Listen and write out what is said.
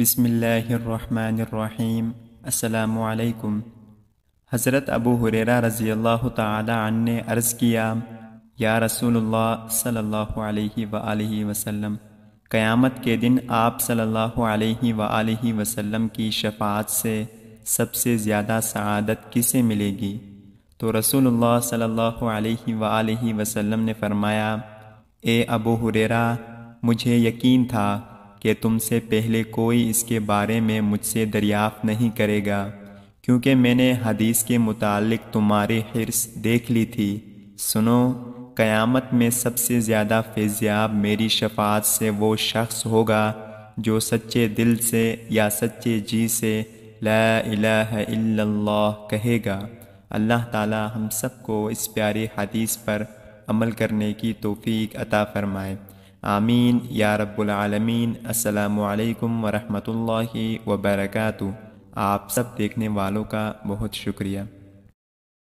بسم اللہ الرحمن الرحیم السلام علیکم حضرت ابو حریرہ رضی اللہ تعالی عنہ نے عرض کیا یا رسول اللہ صلی اللہ علیہ وآلہ وسلم قیامت کے دن آپ صلی اللہ علیہ وآلہ وسلم کی شفاعت سے سب سے زیادہ سعادت کسے ملے گی تو رسول اللہ صلی اللہ علیہ وآلہ وسلم نے فرمایا اے ابو حریرہ مجھے یقین تھا کہ تم سے پہلے کوئی اس کے بارے میں مجھ سے دریافت نہیں کرے گا کیونکہ میں نے حدیث کے متعلق تمہاری حرص دیکھ لی تھی سنو قیامت میں سب سے زیادہ فیضیاب میری شفاعت سے وہ شخص ہوگا جو سچے دل سے یا سچے جی سے لا الہ الا اللہ کہے گا اللہ تعالی ہم سب کو اس پیاری حدیث پر عمل کرنے کی توفیق عطا فرمائے آمین یا رب العالمین السلام علیکم ورحمۃ اللہ وبرکاتہ آپ سب دیکھنے والوں کا بہت شکریہ